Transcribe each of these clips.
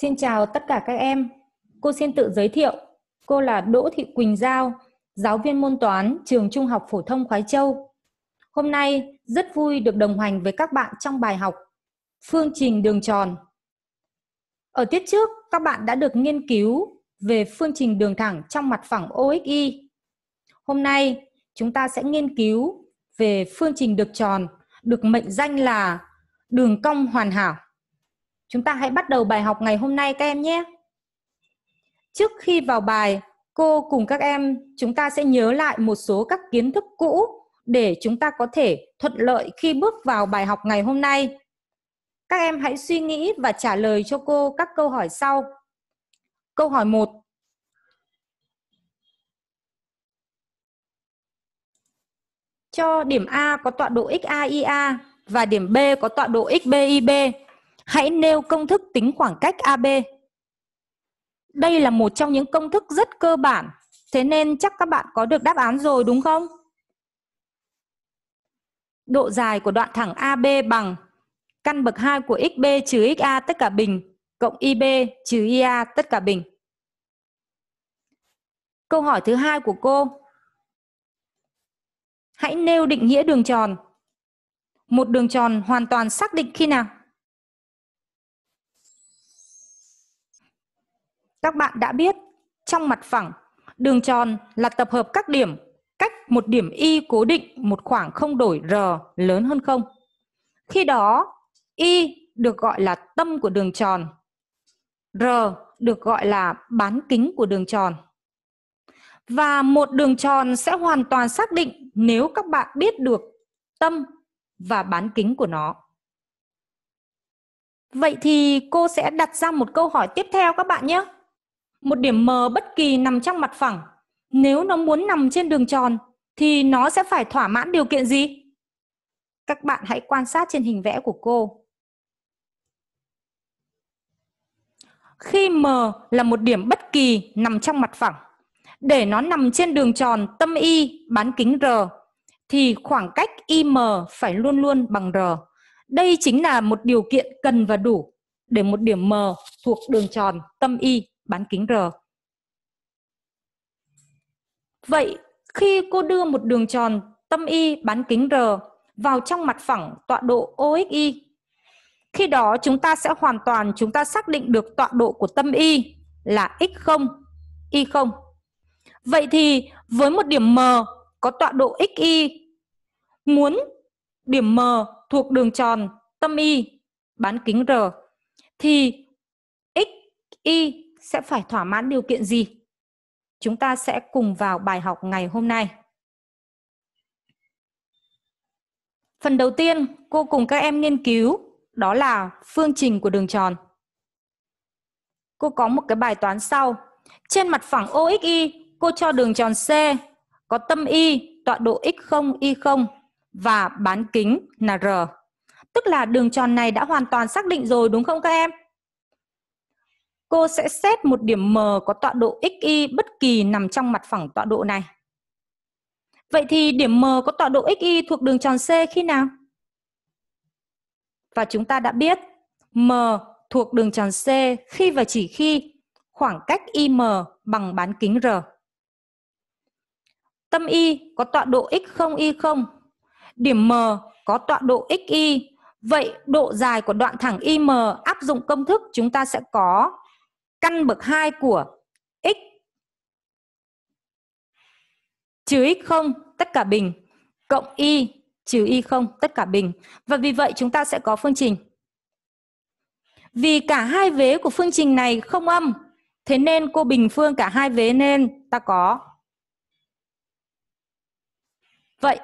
Xin chào tất cả các em. Cô xin tự giới thiệu. Cô là Đỗ Thị Quỳnh Giao, giáo viên môn toán trường Trung học phổ thông Khói Châu. Hôm nay rất vui được đồng hành với các bạn trong bài học Phương trình đường tròn. Ở tiết trước, các bạn đã được nghiên cứu về phương trình đường thẳng trong mặt phẳng OXY. Hôm nay, chúng ta sẽ nghiên cứu về phương trình được tròn được mệnh danh là đường cong hoàn hảo. Chúng ta hãy bắt đầu bài học ngày hôm nay các em nhé. Trước khi vào bài, cô cùng các em chúng ta sẽ nhớ lại một số các kiến thức cũ để chúng ta có thể thuận lợi khi bước vào bài học ngày hôm nay. Các em hãy suy nghĩ và trả lời cho cô các câu hỏi sau. Câu hỏi một. Cho điểm A có tọa độ XAIA và điểm B có tọa độ XBIB Hãy nêu công thức tính khoảng cách AB. Đây là một trong những công thức rất cơ bản, thế nên chắc các bạn có được đáp án rồi đúng không? Độ dài của đoạn thẳng AB bằng căn bậc 2 của XB trừ XA tất cả bình cộng IB trừ IA tất cả bình. Câu hỏi thứ hai của cô. Hãy nêu định nghĩa đường tròn. Một đường tròn hoàn toàn xác định khi nào? Các bạn đã biết, trong mặt phẳng, đường tròn là tập hợp các điểm cách một điểm y cố định một khoảng không đổi r lớn hơn không. Khi đó, y được gọi là tâm của đường tròn, r được gọi là bán kính của đường tròn. Và một đường tròn sẽ hoàn toàn xác định nếu các bạn biết được tâm và bán kính của nó. Vậy thì cô sẽ đặt ra một câu hỏi tiếp theo các bạn nhé. Một điểm M bất kỳ nằm trong mặt phẳng, nếu nó muốn nằm trên đường tròn thì nó sẽ phải thỏa mãn điều kiện gì? Các bạn hãy quan sát trên hình vẽ của cô. Khi M là một điểm bất kỳ nằm trong mặt phẳng, để nó nằm trên đường tròn tâm Y bán kính R, thì khoảng cách IM phải luôn luôn bằng R. Đây chính là một điều kiện cần và đủ để một điểm M thuộc đường tròn tâm Y bán kính R. Vậy khi cô đưa một đường tròn tâm y bán kính R vào trong mặt phẳng tọa độ OXY, khi đó chúng ta sẽ hoàn toàn chúng ta xác định được tọa độ của tâm y là x0, y0. Vậy thì với một điểm M có tọa độ xy muốn điểm M thuộc đường tròn tâm y bán kính R thì xy sẽ phải thỏa mãn điều kiện gì? Chúng ta sẽ cùng vào bài học ngày hôm nay. Phần đầu tiên, cô cùng các em nghiên cứu đó là phương trình của đường tròn. Cô có một cái bài toán sau. Trên mặt phẳng OXY, cô cho đường tròn C có tâm Y, tọa độ X0, Y0 và bán kính là R. Tức là đường tròn này đã hoàn toàn xác định rồi đúng không các em? Cô sẽ xét một điểm M có tọa độ xy bất kỳ nằm trong mặt phẳng tọa độ này. Vậy thì điểm M có tọa độ xy thuộc đường tròn C khi nào? Và chúng ta đã biết M thuộc đường tròn C khi và chỉ khi khoảng cách IM bằng bán kính R. Tâm Y có tọa độ x0, y0. Điểm M có tọa độ xy. Vậy độ dài của đoạn thẳng IM áp dụng công thức chúng ta sẽ có căn bậc 2 của x trừ x0 tất cả bình cộng y trừ y0 tất cả bình. Và vì vậy chúng ta sẽ có phương trình. Vì cả hai vế của phương trình này không âm, thế nên cô bình phương cả hai vế nên ta có. Vậy,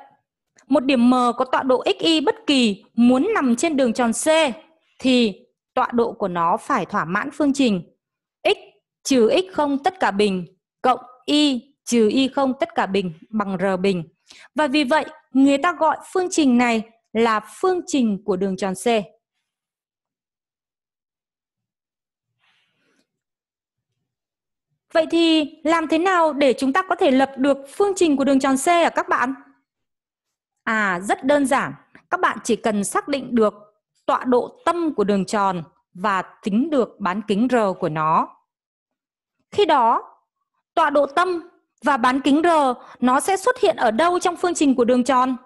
một điểm M có tọa độ xy bất kỳ muốn nằm trên đường tròn C thì tọa độ của nó phải thỏa mãn phương trình trừ x không tất cả bình cộng y trừ y không tất cả bình bằng r bình. Và vì vậy, người ta gọi phương trình này là phương trình của đường tròn C. Vậy thì làm thế nào để chúng ta có thể lập được phương trình của đường tròn C ở các bạn? À, rất đơn giản. Các bạn chỉ cần xác định được tọa độ tâm của đường tròn và tính được bán kính R của nó. Khi đó, tọa độ tâm và bán kính R nó sẽ xuất hiện ở đâu trong phương trình của đường tròn?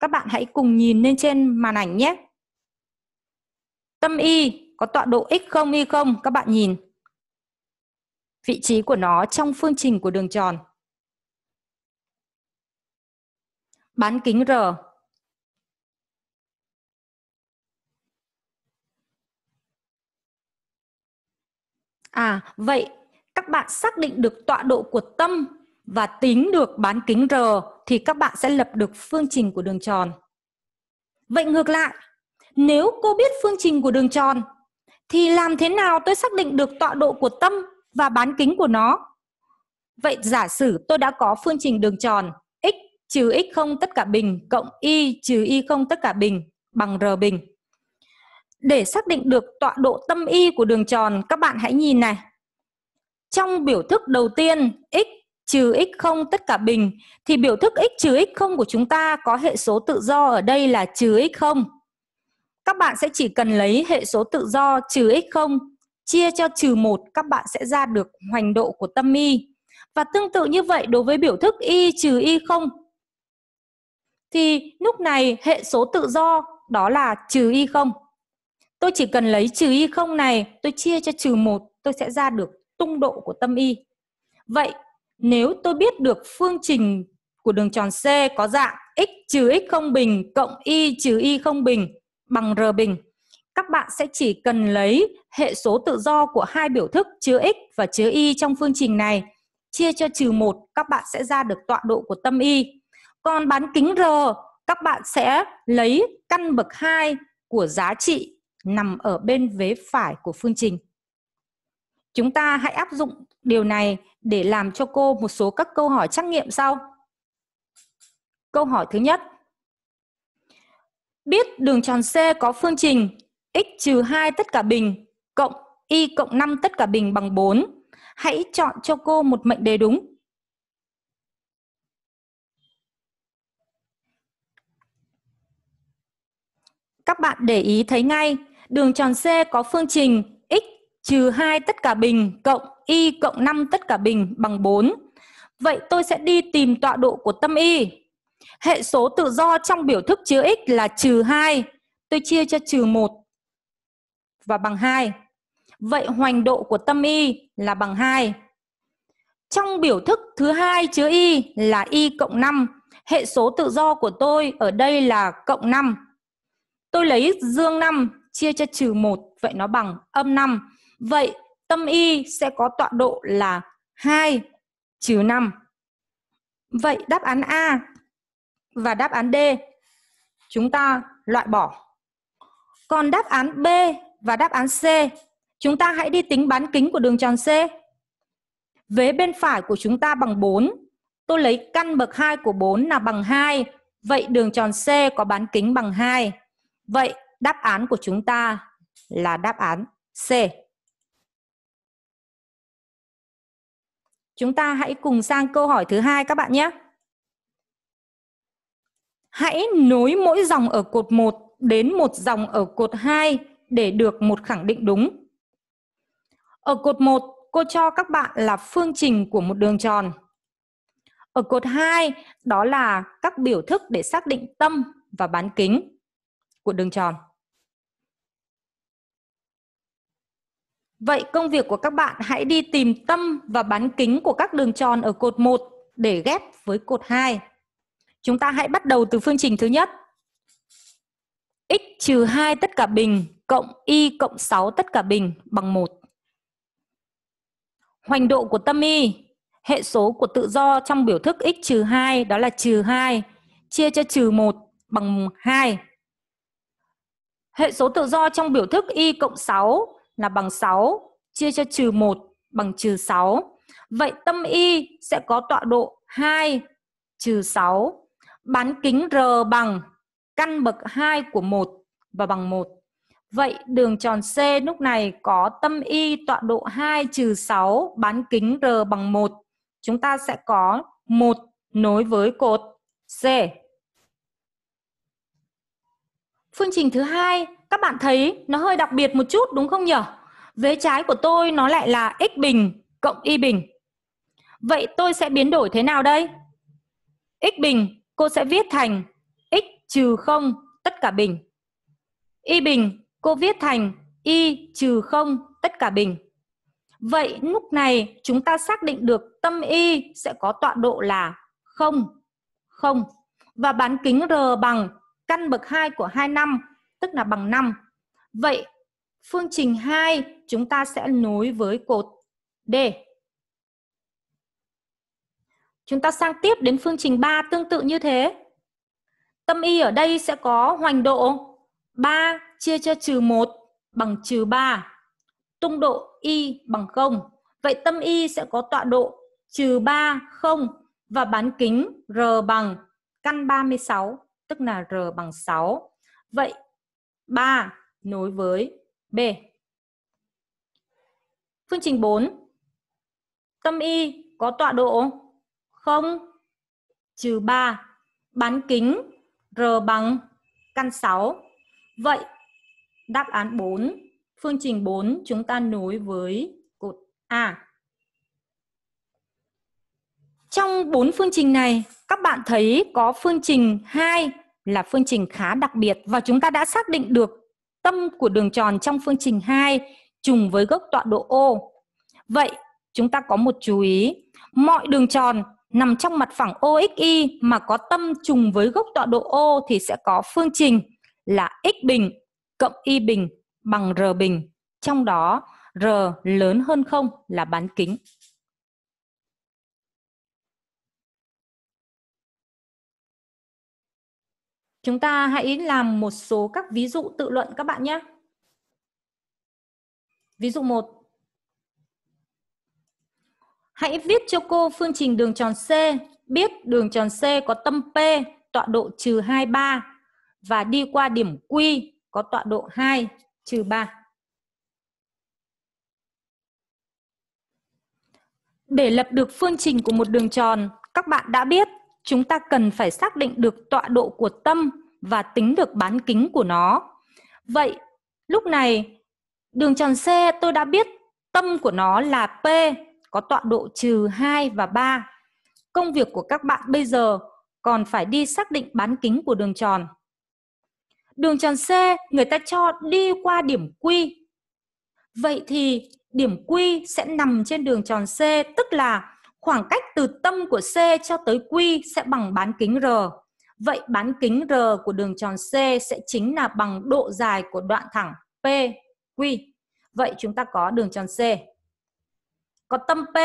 Các bạn hãy cùng nhìn lên trên màn ảnh nhé. Tâm Y có tọa độ x0, y0, các bạn nhìn. Vị trí của nó trong phương trình của đường tròn. Bán kính R. À, vậy các bạn xác định được tọa độ của tâm và tính được bán kính R thì các bạn sẽ lập được phương trình của đường tròn. Vậy ngược lại, nếu cô biết phương trình của đường tròn thì làm thế nào tôi xác định được tọa độ của tâm và bán kính của nó? Vậy giả sử tôi đã có phương trình đường tròn x trừ x không tất cả bình cộng y trừ y không tất cả bình bằng r bình. Để xác định được tọa độ tâm y của đường tròn, các bạn hãy nhìn này. Trong biểu thức đầu tiên x trừ x không tất cả bình thì biểu thức x trừ x không của chúng ta có hệ số tự do ở đây là trừ x không Các bạn sẽ chỉ cần lấy hệ số tự do trừ x không chia cho trừ một các bạn sẽ ra được hoành độ của tâm y. Và tương tự như vậy đối với biểu thức y trừ y không thì lúc này hệ số tự do đó là trừ y không Tôi chỉ cần lấy trừ y không này tôi chia cho trừ một tôi sẽ ra được tung độ của tâm y. Vậy nếu tôi biết được phương trình của đường tròn C có dạng x trừ x không bình cộng y trừ y không bình bằng r bình, các bạn sẽ chỉ cần lấy hệ số tự do của hai biểu thức chứa x và chứa y trong phương trình này chia cho trừ 1 các bạn sẽ ra được tọa độ của tâm y. Còn bán kính r các bạn sẽ lấy căn bậc 2 của giá trị nằm ở bên vế phải của phương trình. Chúng ta hãy áp dụng điều này để làm cho cô một số các câu hỏi trắc nghiệm sau. Câu hỏi thứ nhất. Biết đường tròn C có phương trình x trừ 2 tất cả bình cộng y cộng 5 tất cả bình bằng 4. Hãy chọn cho cô một mệnh đề đúng. Các bạn để ý thấy ngay, đường tròn C có phương trình trừ 2 tất cả bình cộng y cộng 5 tất cả bình bằng 4. Vậy tôi sẽ đi tìm tọa độ của tâm y. Hệ số tự do trong biểu thức chứa x là trừ 2. Tôi chia cho trừ 1 và bằng 2. Vậy hoành độ của tâm y là bằng 2. Trong biểu thức thứ hai chứa y là y cộng 5. Hệ số tự do của tôi ở đây là cộng 5. Tôi lấy dương 5 chia cho trừ 1, vậy nó bằng âm 5. Vậy tâm y sẽ có tọa độ là 2 trừ 5. Vậy đáp án A và đáp án D chúng ta loại bỏ. Còn đáp án B và đáp án C, chúng ta hãy đi tính bán kính của đường tròn C. Vế bên phải của chúng ta bằng 4. Tôi lấy căn bậc 2 của 4 là bằng 2. Vậy đường tròn C có bán kính bằng 2. Vậy đáp án của chúng ta là đáp án C. Chúng ta hãy cùng sang câu hỏi thứ hai các bạn nhé. Hãy nối mỗi dòng ở cột 1 đến một dòng ở cột 2 để được một khẳng định đúng. Ở cột 1, cô cho các bạn là phương trình của một đường tròn. Ở cột 2, đó là các biểu thức để xác định tâm và bán kính của đường tròn. Vậy công việc của các bạn hãy đi tìm tâm và bán kính của các đường tròn ở cột 1 để ghép với cột 2. Chúng ta hãy bắt đầu từ phương trình thứ nhất. x trừ 2 tất cả bình cộng y cộng 6 tất cả bình bằng 1. Hoành độ của tâm y, hệ số của tự do trong biểu thức x trừ 2 đó là trừ 2 chia cho trừ 1 bằng 2. Hệ số tự do trong biểu thức y cộng 6 là bằng 6 chia cho trừ 1 bằng trừ 6. Vậy tâm y sẽ có tọa độ 2 trừ 6. Bán kính R bằng căn bậc 2 của 1 và bằng 1. Vậy đường tròn C lúc này có tâm y tọa độ 2 trừ 6 bán kính R bằng 1. Chúng ta sẽ có 1 nối với cột C. Phương trình thứ hai các bạn thấy nó hơi đặc biệt một chút đúng không nhỉ? Vế trái của tôi nó lại là x bình cộng y bình. Vậy tôi sẽ biến đổi thế nào đây? x bình cô sẽ viết thành x trừ 0 tất cả bình. Y bình cô viết thành y trừ 0 tất cả bình. Vậy lúc này chúng ta xác định được tâm y sẽ có tọa độ là 0, 0 và bán kính R bằng căn bậc 2 của 2 năm tức là bằng 5. Vậy phương trình 2 chúng ta sẽ nối với cột D. Chúng ta sang tiếp đến phương trình 3 tương tự như thế. Tâm y ở đây sẽ có hoành độ 3 chia cho trừ 1 bằng trừ 3. Tung độ y bằng 0. Vậy tâm y sẽ có tọa độ trừ 3, 0 và bán kính R bằng căn 36, tức là R bằng 6. Vậy 3 nối với B. Phương trình 4. Tâm Y có tọa độ 0 trừ 3 bán kính R bằng căn 6. Vậy đáp án 4, phương trình 4 chúng ta nối với cột A. Trong 4 phương trình này, các bạn thấy có phương trình 2 là phương trình khá đặc biệt và chúng ta đã xác định được tâm của đường tròn trong phương trình 2 trùng với gốc tọa độ O. Vậy chúng ta có một chú ý, mọi đường tròn nằm trong mặt phẳng OXY mà có tâm trùng với gốc tọa độ O thì sẽ có phương trình là x bình cộng y bình bằng r bình, trong đó r lớn hơn không là bán kính. Chúng ta hãy làm một số các ví dụ tự luận các bạn nhé. Ví dụ 1. Hãy viết cho cô phương trình đường tròn C, biết đường tròn C có tâm P, tọa độ trừ 23 và đi qua điểm Q có tọa độ 2, trừ 3. Để lập được phương trình của một đường tròn, các bạn đã biết chúng ta cần phải xác định được tọa độ của tâm và tính được bán kính của nó. Vậy, lúc này đường tròn C tôi đã biết tâm của nó là P có tọa độ trừ 2 và 3. Công việc của các bạn bây giờ còn phải đi xác định bán kính của đường tròn. Đường tròn C người ta cho đi qua điểm Q. Vậy thì điểm Q sẽ nằm trên đường tròn C, tức là Khoảng cách từ tâm của C cho tới Q sẽ bằng bán kính R. Vậy bán kính R của đường tròn C sẽ chính là bằng độ dài của đoạn thẳng PQ. Vậy chúng ta có đường tròn C. Có tâm P,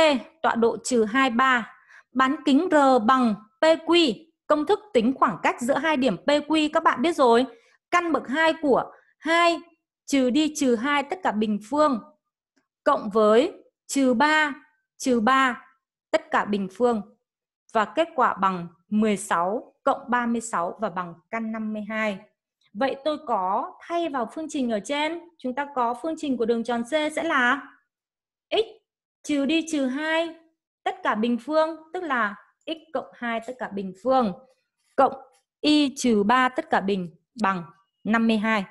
tọa độ trừ 23. Bán kính R bằng PQ. Công thức tính khoảng cách giữa hai điểm PQ các bạn biết rồi. Căn bậc 2 của 2 trừ đi trừ 2 tất cả bình phương cộng với trừ 3, trừ 3 tất cả bình phương và kết quả bằng 16 cộng 36 và bằng căn 52. Vậy tôi có thay vào phương trình ở trên, chúng ta có phương trình của đường tròn C sẽ là x trừ đi trừ 2 tất cả bình phương, tức là x cộng 2 tất cả bình phương cộng y trừ 3 tất cả bình bằng 52.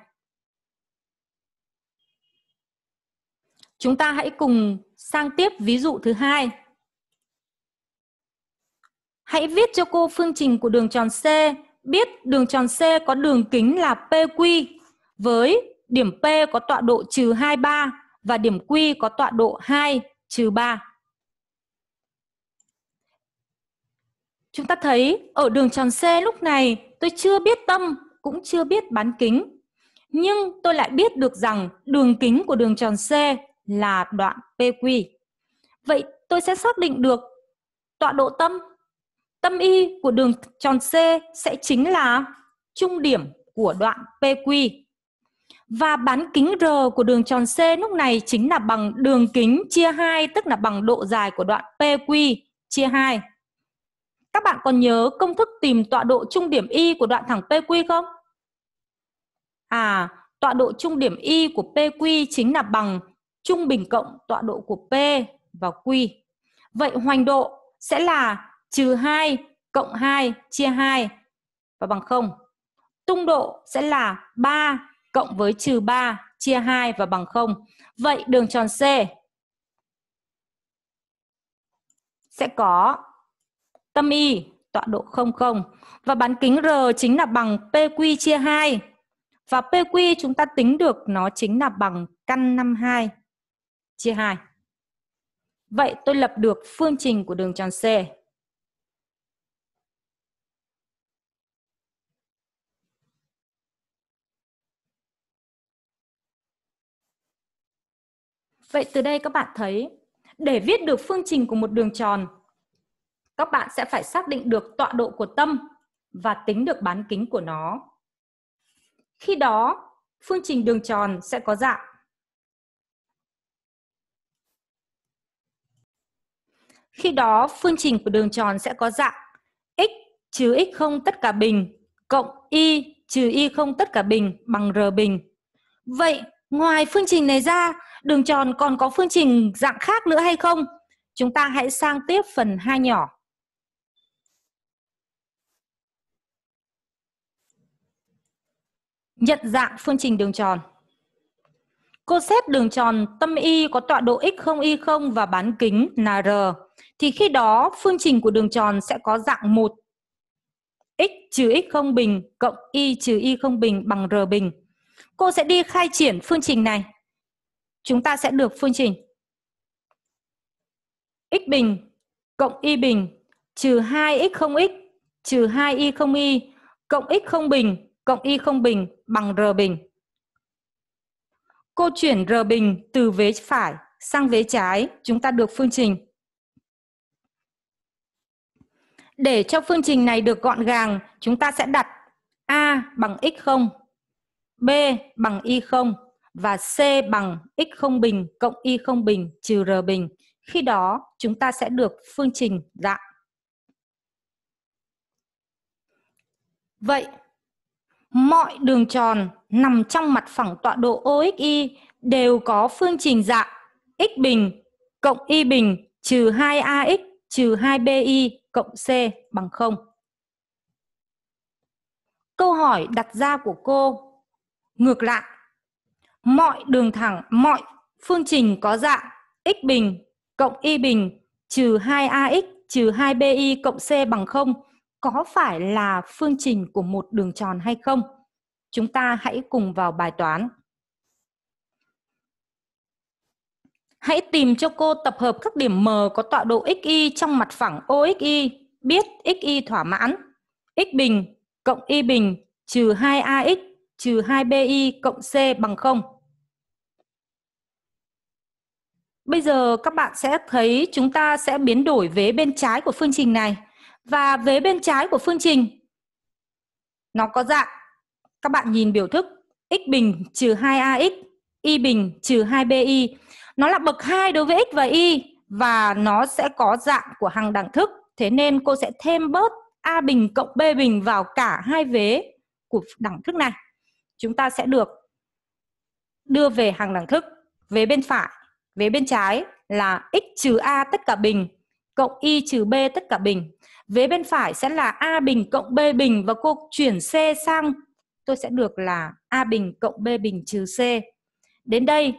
Chúng ta hãy cùng sang tiếp ví dụ thứ hai. Hãy viết cho cô phương trình của đường tròn C. Biết đường tròn C có đường kính là PQ với điểm P có tọa độ trừ 23 và điểm Q có tọa độ 2 trừ 3. Chúng ta thấy ở đường tròn C lúc này tôi chưa biết tâm cũng chưa biết bán kính. Nhưng tôi lại biết được rằng đường kính của đường tròn C là đoạn PQ. Vậy tôi sẽ xác định được tọa độ tâm Tâm y của đường tròn C sẽ chính là trung điểm của đoạn PQ. Và bán kính R của đường tròn C lúc này chính là bằng đường kính chia 2, tức là bằng độ dài của đoạn PQ chia 2. Các bạn còn nhớ công thức tìm tọa độ trung điểm Y của đoạn thẳng PQ không? À, tọa độ trung điểm Y của PQ chính là bằng trung bình cộng tọa độ của P và Q. Vậy hoành độ sẽ là trừ 2 cộng 2 chia 2 và bằng 0. Tung độ sẽ là 3 cộng với trừ 3 chia 2 và bằng 0. Vậy đường tròn C sẽ có tâm y tọa độ 00 và bán kính R chính là bằng PQ chia 2. Và PQ chúng ta tính được nó chính là bằng căn 52 chia 2. Vậy tôi lập được phương trình của đường tròn C. Vậy từ đây các bạn thấy, để viết được phương trình của một đường tròn, các bạn sẽ phải xác định được tọa độ của tâm và tính được bán kính của nó. Khi đó, phương trình đường tròn sẽ có dạng. Khi đó, phương trình của đường tròn sẽ có dạng x trừ x không tất cả bình cộng y trừ y không tất cả bình bằng r bình. Vậy, ngoài phương trình này ra, Đường tròn còn có phương trình dạng khác nữa hay không? Chúng ta hãy sang tiếp phần 2 nhỏ. Nhận dạng phương trình đường tròn. Cô xét đường tròn tâm y có tọa độ x0, y0 và bán kính là r. Thì khi đó phương trình của đường tròn sẽ có dạng 1 x trừ x0 bình cộng y trừ y0 bình bằng r bình. Cô sẽ đi khai triển phương trình này chúng ta sẽ được phương trình x bình cộng y bình trừ 2 x không x trừ 2 y không y cộng x không bình cộng y không bình bằng r bình. Cô chuyển r bình từ vế phải sang vế trái, chúng ta được phương trình. Để cho phương trình này được gọn gàng, chúng ta sẽ đặt a bằng x0, b bằng y0 và C bằng x không bình cộng y không bình trừ r bình. Khi đó chúng ta sẽ được phương trình dạng. Vậy, mọi đường tròn nằm trong mặt phẳng tọa độ OXY đều có phương trình dạng x bình cộng y bình trừ 2ax trừ 2bi cộng c bằng 0. Câu hỏi đặt ra của cô ngược lại mọi đường thẳng, mọi phương trình có dạng x bình cộng y bình trừ 2ax trừ 2bi cộng c bằng 0 có phải là phương trình của một đường tròn hay không? Chúng ta hãy cùng vào bài toán. Hãy tìm cho cô tập hợp các điểm M có tọa độ xy trong mặt phẳng OXy, biết xy thỏa mãn. x bình cộng y bình trừ 2ax trừ 2bi cộng c bằng 0. Bây giờ các bạn sẽ thấy chúng ta sẽ biến đổi vế bên trái của phương trình này. Và vế bên trái của phương trình nó có dạng. Các bạn nhìn biểu thức x bình trừ 2ax, y bình trừ 2bi. Nó là bậc 2 đối với x và y và nó sẽ có dạng của hàng đẳng thức. Thế nên cô sẽ thêm bớt a bình cộng b bình vào cả hai vế của đẳng thức này. Chúng ta sẽ được đưa về hàng đẳng thức vế bên phải về bên trái là x trừ a tất cả bình cộng y trừ b tất cả bình. về bên phải sẽ là a bình cộng b bình và cô chuyển c sang tôi sẽ được là a bình cộng b bình trừ c. Đến đây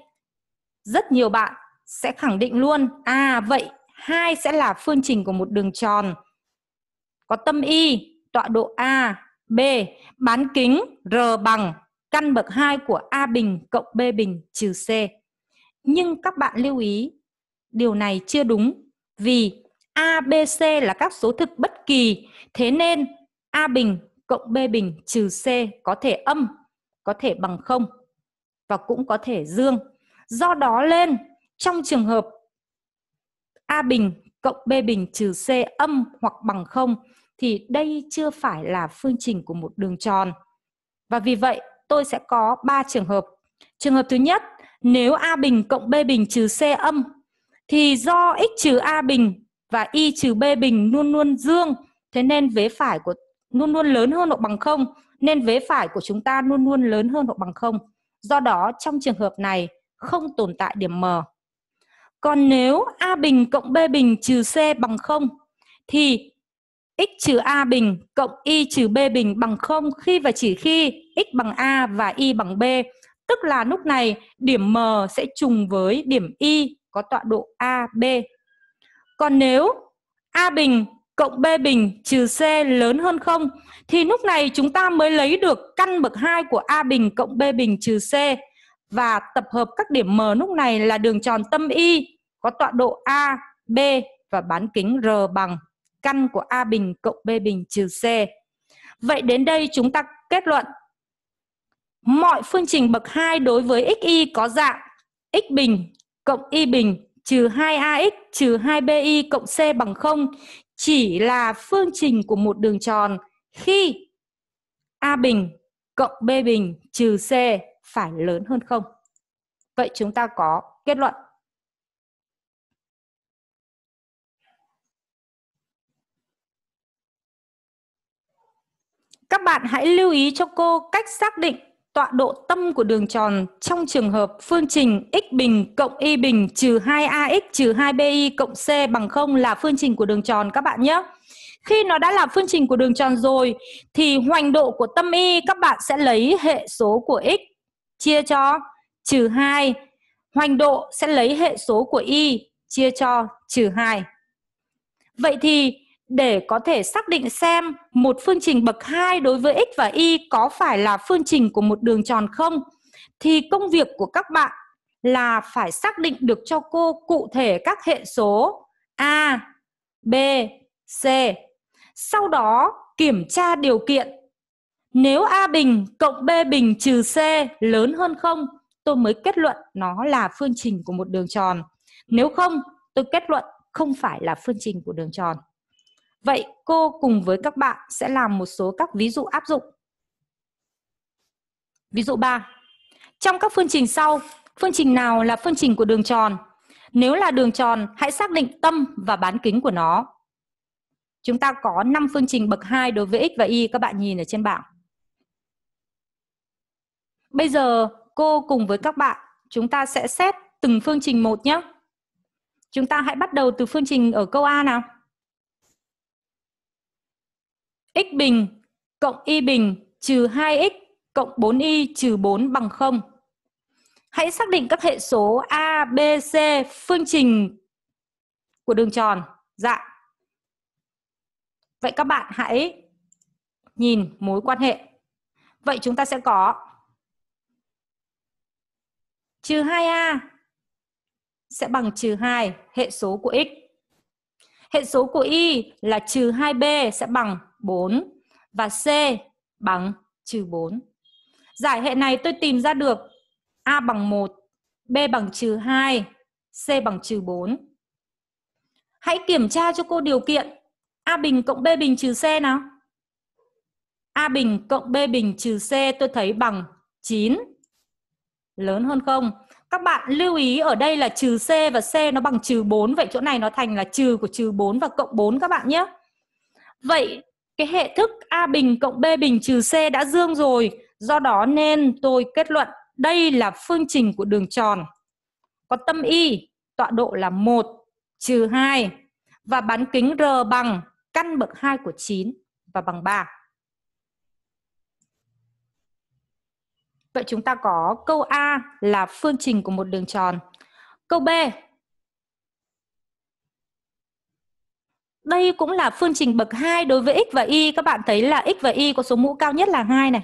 rất nhiều bạn sẽ khẳng định luôn à vậy hai sẽ là phương trình của một đường tròn có tâm y, tọa độ a, b, bán kính r bằng căn bậc 2 của a bình cộng b bình trừ c nhưng các bạn lưu ý điều này chưa đúng vì A, B, C là các số thực bất kỳ, thế nên A bình cộng B bình trừ C có thể âm, có thể bằng không và cũng có thể dương. Do đó lên trong trường hợp A bình cộng B bình trừ C âm hoặc bằng không thì đây chưa phải là phương trình của một đường tròn. Và vì vậy tôi sẽ có 3 trường hợp. Trường hợp thứ nhất nếu A bình cộng B bình trừ C âm thì do x trừ A bình và y trừ B bình luôn luôn dương, thế nên vế phải của luôn luôn lớn hơn hoặc bằng không nên vế phải của chúng ta luôn luôn lớn hơn hoặc bằng không. Do đó trong trường hợp này không tồn tại điểm m. Còn nếu A bình cộng B bình trừ C bằng không thì x trừ A bình cộng y trừ B bình bằng không khi và chỉ khi x bằng A và y bằng B Tức là lúc này điểm M sẽ trùng với điểm Y có tọa độ AB. Còn nếu A bình cộng B bình trừ C lớn hơn 0 thì lúc này chúng ta mới lấy được căn bậc 2 của A bình cộng B bình trừ C và tập hợp các điểm M lúc này là đường tròn tâm Y có tọa độ A, B và bán kính R bằng căn của A bình cộng B bình trừ C. Vậy đến đây chúng ta kết luận mọi phương trình bậc 2 đối với xy có dạng x bình cộng y bình trừ 2ax trừ 2bi cộng c bằng 0 chỉ là phương trình của một đường tròn khi a bình cộng b bình trừ c phải lớn hơn 0. Vậy chúng ta có kết luận. Các bạn hãy lưu ý cho cô cách xác định tọa độ tâm của đường tròn trong trường hợp phương trình x bình cộng y bình trừ 2ax trừ 2bi cộng c bằng 0 là phương trình của đường tròn các bạn nhé. Khi nó đã là phương trình của đường tròn rồi thì hoành độ của tâm y các bạn sẽ lấy hệ số của x chia cho trừ 2. Hoành độ sẽ lấy hệ số của y chia cho trừ 2. Vậy thì để có thể xác định xem một phương trình bậc 2 đối với x và y có phải là phương trình của một đường tròn không thì công việc của các bạn là phải xác định được cho cô cụ thể các hệ số a, b, c. Sau đó kiểm tra điều kiện. Nếu a bình cộng b bình trừ c lớn hơn không, tôi mới kết luận nó là phương trình của một đường tròn. Nếu không, tôi kết luận không phải là phương trình của đường tròn. Vậy cô cùng với các bạn sẽ làm một số các ví dụ áp dụng. Ví dụ 3. Trong các phương trình sau, phương trình nào là phương trình của đường tròn? Nếu là đường tròn, hãy xác định tâm và bán kính của nó. Chúng ta có 5 phương trình bậc 2 đối với x và y các bạn nhìn ở trên bảng. Bây giờ cô cùng với các bạn chúng ta sẽ xét từng phương trình một nhé. Chúng ta hãy bắt đầu từ phương trình ở câu A nào x bình cộng y bình trừ 2x cộng 4y trừ 4 bằng 0. Hãy xác định các hệ số A, B, C phương trình của đường tròn. dạng. Vậy các bạn hãy nhìn mối quan hệ. Vậy chúng ta sẽ có trừ 2A sẽ bằng trừ 2 hệ số của x. Hệ số của y là trừ 2b sẽ bằng 4 và C bằng trừ 4. Giải hệ này tôi tìm ra được A bằng 1, B bằng trừ 2, C bằng trừ 4. Hãy kiểm tra cho cô điều kiện A bình cộng B bình trừ C nào. A bình cộng B bình trừ C tôi thấy bằng 9. Lớn hơn không? Các bạn lưu ý ở đây là trừ C và C nó bằng trừ 4. Vậy chỗ này nó thành là trừ của trừ 4 và cộng 4 các bạn nhé. Vậy cái hệ thức A bình cộng B bình trừ C đã dương rồi, do đó nên tôi kết luận đây là phương trình của đường tròn. Có tâm y, tọa độ là 1 trừ 2 và bán kính R bằng căn bậc 2 của 9 và bằng 3. Vậy chúng ta có câu A là phương trình của một đường tròn. Câu B đây cũng là phương trình bậc 2 đối với x và y. Các bạn thấy là x và y có số mũ cao nhất là 2 này.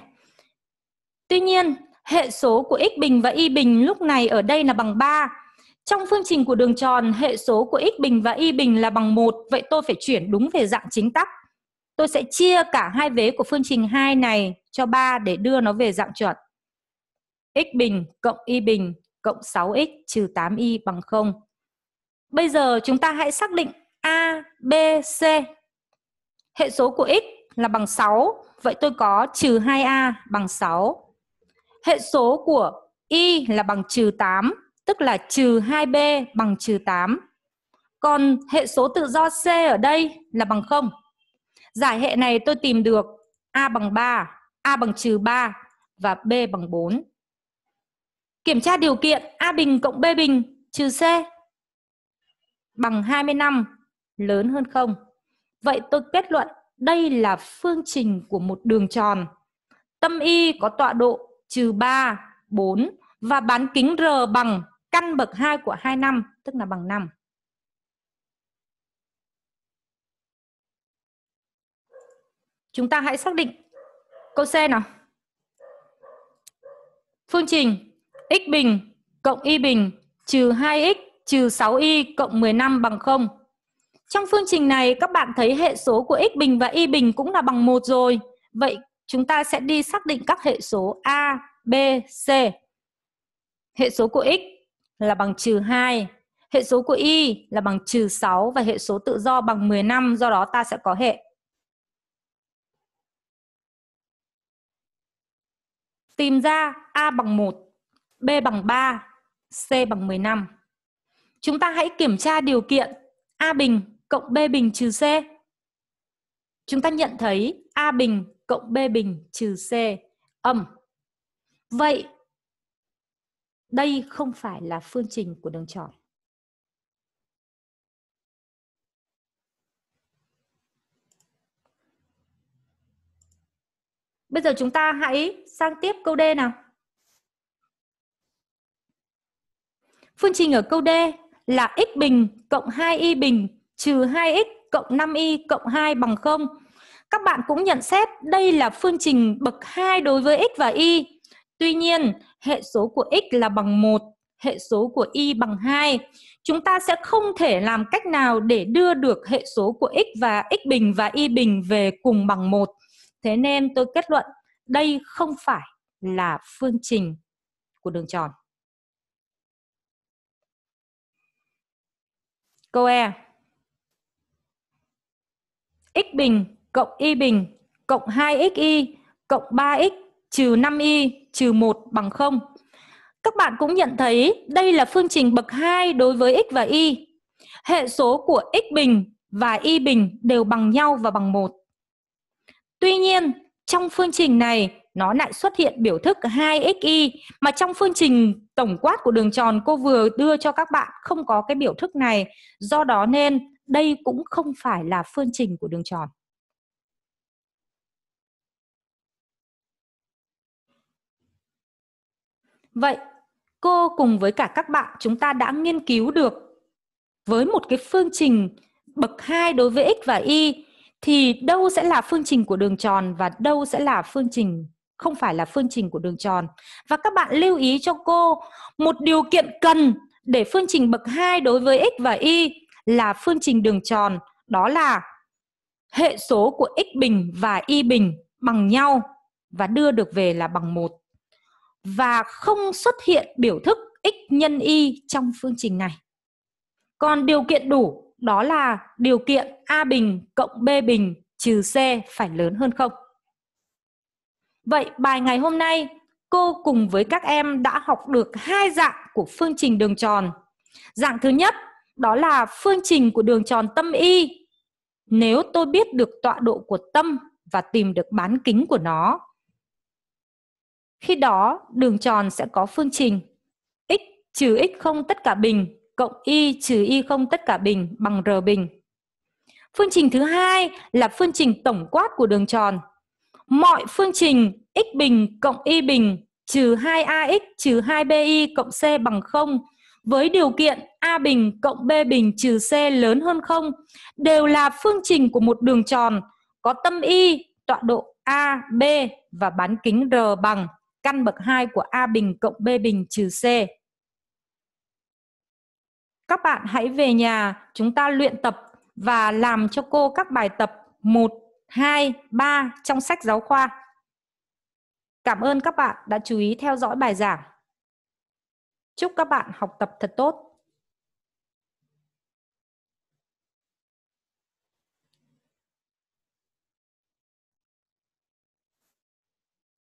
Tuy nhiên, hệ số của x bình và y bình lúc này ở đây là bằng 3. Trong phương trình của đường tròn, hệ số của x bình và y bình là bằng 1. Vậy tôi phải chuyển đúng về dạng chính tắc. Tôi sẽ chia cả hai vế của phương trình 2 này cho 3 để đưa nó về dạng chuẩn. x bình cộng y bình cộng 6x trừ 8y bằng 0. Bây giờ chúng ta hãy xác định A, B, C. Hệ số của x là bằng 6, vậy tôi có trừ 2A bằng 6. Hệ số của y là bằng trừ 8, tức là trừ 2B bằng trừ 8. Còn hệ số tự do C ở đây là bằng 0. Giải hệ này tôi tìm được A bằng 3, A bằng trừ 3 và B bằng 4. Kiểm tra điều kiện A bình cộng B bình trừ C bằng 25 lớn hơn không? Vậy tôi kết luận đây là phương trình của một đường tròn. Tâm y có tọa độ trừ 3, 4 và bán kính R bằng căn bậc 2 của 2 năm, tức là bằng 5. Chúng ta hãy xác định câu C nào. Phương trình x bình cộng y bình trừ 2x trừ 6y cộng 15 bằng 0 trong phương trình này các bạn thấy hệ số của x bình và y bình cũng là bằng 1 rồi. Vậy chúng ta sẽ đi xác định các hệ số a, b, c. Hệ số của x là bằng trừ 2, hệ số của y là bằng trừ 6 và hệ số tự do bằng 15, do đó ta sẽ có hệ. Tìm ra a bằng 1, b bằng 3, c bằng 15. Chúng ta hãy kiểm tra điều kiện a bình cộng b bình trừ c. Chúng ta nhận thấy a bình cộng b bình trừ c âm. Vậy đây không phải là phương trình của đường tròn. Bây giờ chúng ta hãy sang tiếp câu D nào. Phương trình ở câu D là x bình cộng 2y bình trừ 2x cộng 5y cộng 2 bằng 0. Các bạn cũng nhận xét đây là phương trình bậc 2 đối với x và y. Tuy nhiên, hệ số của x là bằng 1, hệ số của y bằng 2. Chúng ta sẽ không thể làm cách nào để đưa được hệ số của x và x bình và y bình về cùng bằng 1. Thế nên tôi kết luận đây không phải là phương trình của đường tròn. Câu E x bình cộng y bình cộng 2xy cộng 3x trừ 5y trừ 1 bằng 0. Các bạn cũng nhận thấy đây là phương trình bậc 2 đối với x và y. Hệ số của x bình và y bình đều bằng nhau và bằng 1. Tuy nhiên, trong phương trình này nó lại xuất hiện biểu thức 2xy mà trong phương trình tổng quát của đường tròn cô vừa đưa cho các bạn không có cái biểu thức này. Do đó nên đây cũng không phải là phương trình của đường tròn Vậy cô cùng với cả các bạn chúng ta đã nghiên cứu được với một cái phương trình bậc 2 đối với x và y thì đâu sẽ là phương trình của đường tròn và đâu sẽ là phương trình không phải là phương trình của đường tròn. Và các bạn lưu ý cho cô một điều kiện cần để phương trình bậc 2 đối với x và y là phương trình đường tròn đó là hệ số của x bình và y bình bằng nhau và đưa được về là bằng một và không xuất hiện biểu thức x nhân y trong phương trình này. Còn điều kiện đủ đó là điều kiện a bình cộng b bình trừ c phải lớn hơn không. Vậy bài ngày hôm nay cô cùng với các em đã học được hai dạng của phương trình đường tròn. Dạng thứ nhất đó là phương trình của đường tròn tâm y. Nếu tôi biết được tọa độ của tâm và tìm được bán kính của nó, khi đó đường tròn sẽ có phương trình x trừ x không tất cả bình cộng y trừ y không tất cả bình bằng r bình. Phương trình thứ hai là phương trình tổng quát của đường tròn. Mọi phương trình x bình cộng y bình trừ 2ax trừ 2bi cộng c bằng 0 với điều kiện A bình cộng B bình trừ C lớn hơn không đều là phương trình của một đường tròn có tâm y, tọa độ A, B và bán kính R bằng căn bậc 2 của A bình cộng B bình trừ C. Các bạn hãy về nhà, chúng ta luyện tập và làm cho cô các bài tập 1, 2, 3 trong sách giáo khoa. Cảm ơn các bạn đã chú ý theo dõi bài giảng. Chúc các bạn học tập thật tốt!